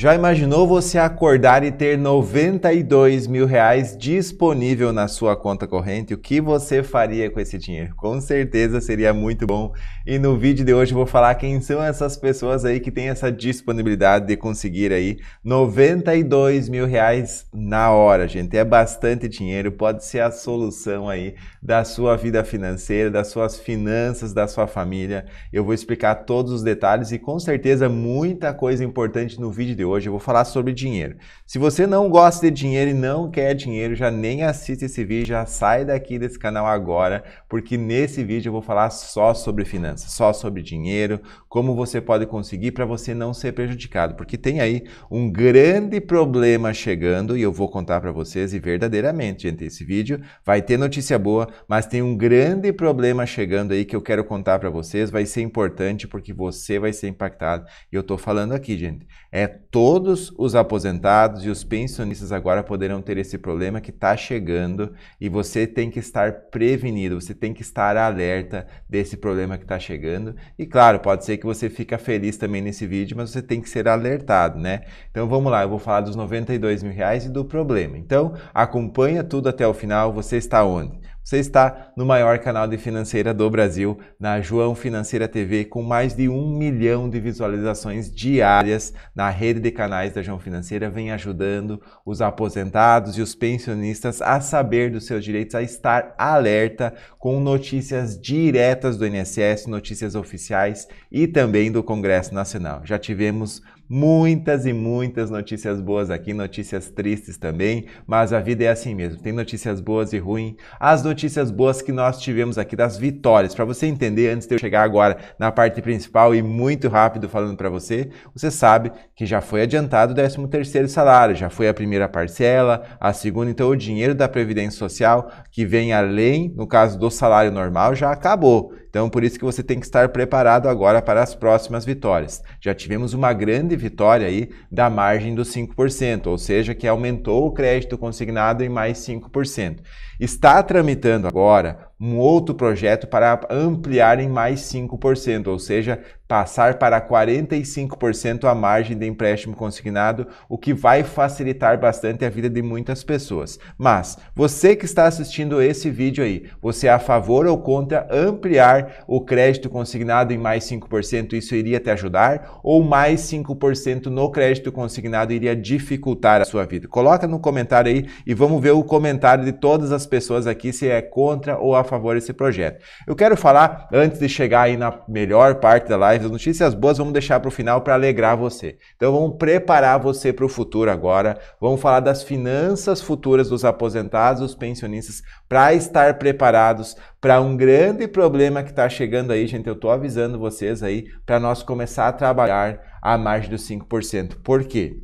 Já imaginou você acordar e ter 92 mil reais disponível na sua conta corrente? O que você faria com esse dinheiro? Com certeza seria muito bom. E no vídeo de hoje eu vou falar quem são essas pessoas aí que têm essa disponibilidade de conseguir aí 92 mil reais na hora, gente. É bastante dinheiro, pode ser a solução aí da sua vida financeira, das suas finanças, da sua família. Eu vou explicar todos os detalhes e com certeza muita coisa importante no vídeo de hoje hoje eu vou falar sobre dinheiro. Se você não gosta de dinheiro e não quer dinheiro, já nem assiste esse vídeo, já sai daqui desse canal agora, porque nesse vídeo eu vou falar só sobre finanças, só sobre dinheiro, como você pode conseguir para você não ser prejudicado, porque tem aí um grande problema chegando e eu vou contar para vocês e verdadeiramente, gente, esse vídeo vai ter notícia boa, mas tem um grande problema chegando aí que eu quero contar para vocês, vai ser importante porque você vai ser impactado. E eu tô falando aqui, gente, é todos os aposentados e os pensionistas agora poderão ter esse problema que está chegando e você tem que estar prevenido, você tem que estar alerta desse problema que está chegando. E claro, pode ser que você fica feliz também nesse vídeo, mas você tem que ser alertado, né? Então vamos lá, eu vou falar dos 92 mil reais e do problema. Então acompanha tudo até o final, você está onde? Você está no maior canal de financeira do Brasil, na João Financeira TV, com mais de um milhão de visualizações diárias na rede de canais da João Financeira, vem ajudando os aposentados e os pensionistas a saber dos seus direitos, a estar alerta com notícias diretas do INSS, notícias oficiais e também do Congresso Nacional. Já tivemos muitas e muitas notícias boas aqui, notícias tristes também, mas a vida é assim mesmo. Tem notícias boas e ruins. As notícias boas que nós tivemos aqui das vitórias, para você entender antes de eu chegar agora na parte principal e muito rápido falando para você, você sabe que já foi adiantado o 13º salário, já foi a primeira parcela, a segunda, então o dinheiro da previdência social que vem além, no caso do salário normal, já acabou. Então por isso que você tem que estar preparado agora para as próximas vitórias. Já tivemos uma grande Vitória aí da margem dos 5%, ou seja, que aumentou o crédito consignado em mais 5%. Está tramitando agora um outro projeto para ampliar em mais 5%, ou seja, passar para 45% a margem de empréstimo consignado, o que vai facilitar bastante a vida de muitas pessoas. Mas você que está assistindo esse vídeo aí, você é a favor ou contra ampliar o crédito consignado em mais 5%? Isso iria te ajudar ou mais 5% no crédito consignado iria dificultar a sua vida? Coloca no comentário aí e vamos ver o comentário de todas as pessoas aqui se é contra ou a favor desse projeto. Eu quero falar, antes de chegar aí na melhor parte da live, as notícias boas vamos deixar para o final para alegrar você. Então vamos preparar você para o futuro agora, vamos falar das finanças futuras dos aposentados, dos pensionistas, para estar preparados para um grande problema que está chegando aí, gente. Eu estou avisando vocês aí para nós começar a trabalhar a margem dos 5%. Por quê?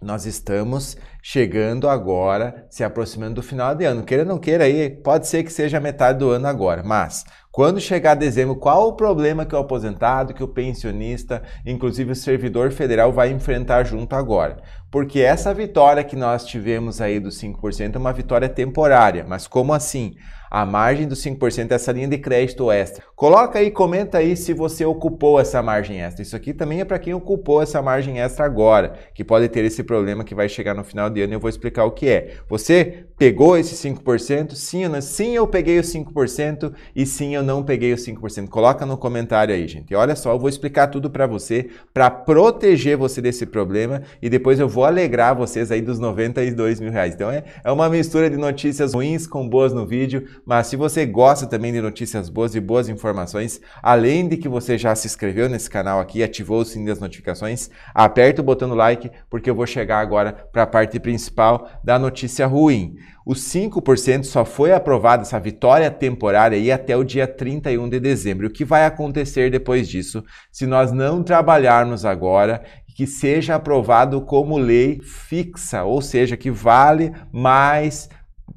Nós estamos chegando agora, se aproximando do final de ano. Queira ou não queira aí, pode ser que seja metade do ano agora, mas quando chegar dezembro, qual o problema que o aposentado, que o pensionista, inclusive o servidor federal vai enfrentar junto agora? Porque essa vitória que nós tivemos aí dos 5% é uma vitória temporária, mas como assim? A margem dos 5% é essa linha de crédito extra. Coloca aí, comenta aí se você ocupou essa margem extra. Isso aqui também é para quem ocupou essa margem extra agora, que pode ter esse problema que vai chegar no final de Fabiano, e eu vou explicar o que é. Você pegou esse 5%? Sim, Ana, sim, eu peguei os 5% e sim, eu não peguei os 5%. Coloca no comentário aí, gente. olha só, eu vou explicar tudo para você, para proteger você desse problema e depois eu vou alegrar vocês aí dos 92 mil reais. Então é, é uma mistura de notícias ruins com boas no vídeo, mas se você gosta também de notícias boas e boas informações, além de que você já se inscreveu nesse canal aqui, ativou o sininho das notificações, aperta o botão do like, porque eu vou chegar agora para a parte principal da notícia ruim. Os 5% só foi aprovada essa vitória temporária e até o dia 31 de dezembro. O que vai acontecer depois disso se nós não trabalharmos agora que seja aprovado como lei fixa, ou seja, que vale mais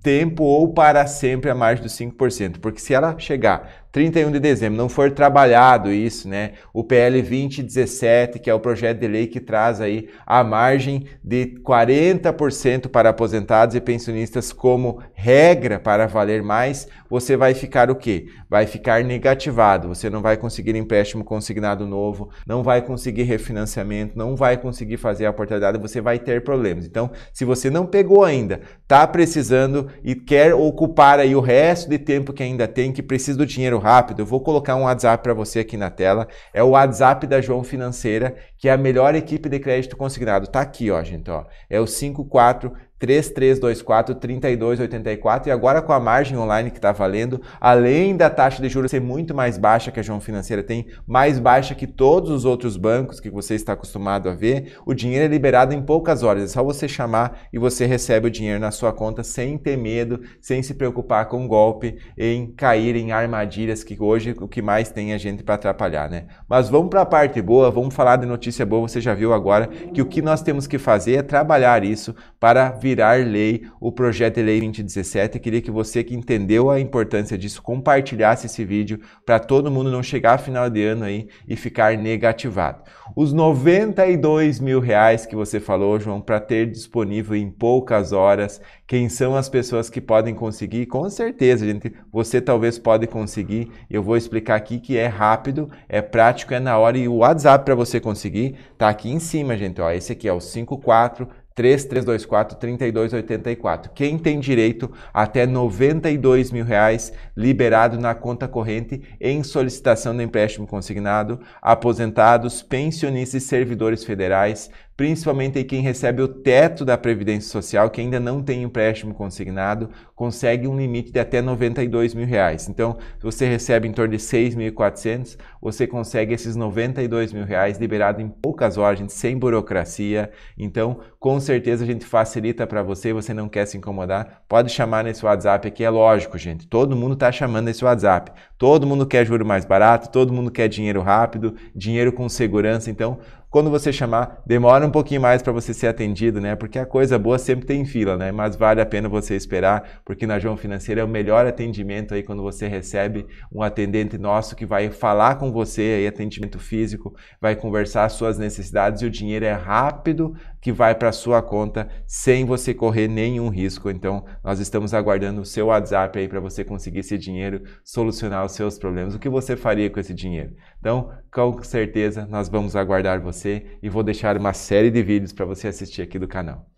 tempo ou para sempre a mais dos 5%, porque se ela chegar 31 de dezembro, não for trabalhado isso, né? O PL 2017, que é o projeto de lei que traz aí a margem de 40% para aposentados e pensionistas como regra para valer mais, você vai ficar o quê? Vai ficar negativado. Você não vai conseguir empréstimo consignado novo, não vai conseguir refinanciamento, não vai conseguir fazer a portabilidade, você vai ter problemas. Então, se você não pegou ainda, tá precisando e quer ocupar aí o resto de tempo que ainda tem, que precisa do dinheiro rápido, eu vou colocar um WhatsApp para você aqui na tela. É o WhatsApp da João Financeira, que é a melhor equipe de crédito consignado. Tá aqui, ó, gente, ó. É o 54 3324 3284 e agora com a margem online que está valendo, além da taxa de juros ser muito mais baixa que a João Financeira tem, mais baixa que todos os outros bancos que você está acostumado a ver, o dinheiro é liberado em poucas horas, é só você chamar e você recebe o dinheiro na sua conta sem ter medo, sem se preocupar com golpe, em cair em armadilhas que hoje o que mais tem a é gente para atrapalhar, né? Mas vamos para a parte boa, vamos falar de notícia boa, você já viu agora que o que nós temos que fazer é trabalhar isso para virar virar lei o projeto de é lei 2017. Queria que você que entendeu a importância disso compartilhasse esse vídeo para todo mundo não chegar a final de ano aí e ficar negativado. Os 92 mil reais que você falou, João, para ter disponível em poucas horas, quem são as pessoas que podem conseguir? Com certeza, gente, você talvez pode conseguir. Eu vou explicar aqui que é rápido, é prático, é na hora e o WhatsApp para você conseguir tá aqui em cima, gente. Ó, esse aqui é o 54 3324 3284. Quem tem direito até 92 mil reais liberado na conta corrente em solicitação do empréstimo consignado, aposentados, pensionistas e servidores federais, principalmente quem recebe o teto da Previdência Social, que ainda não tem empréstimo consignado, consegue um limite de até 92 mil reais. Então, se você recebe em torno de 6.400, você consegue esses 92 mil reais liberado em poucas horas, gente, sem burocracia. Então, com certeza a gente facilita para você, você não quer se incomodar, pode chamar nesse WhatsApp aqui, é lógico, gente, todo mundo está chamando nesse WhatsApp. Todo mundo quer juro mais barato, todo mundo quer dinheiro rápido, dinheiro com segurança, então quando você chamar, demora um pouquinho mais para você ser atendido, né? Porque a coisa boa sempre tem fila, né? Mas vale a pena você esperar, porque na João Financeira é o melhor atendimento aí quando você recebe um atendente nosso que vai falar com você aí, atendimento físico, vai conversar suas necessidades e o dinheiro é rápido que vai para sua conta sem você correr nenhum risco. Então, nós estamos aguardando o seu WhatsApp aí para você conseguir esse dinheiro, solucionar os seus problemas. O que você faria com esse dinheiro? Então, com certeza, nós vamos aguardar você você e vou deixar uma série de vídeos para você assistir aqui do canal.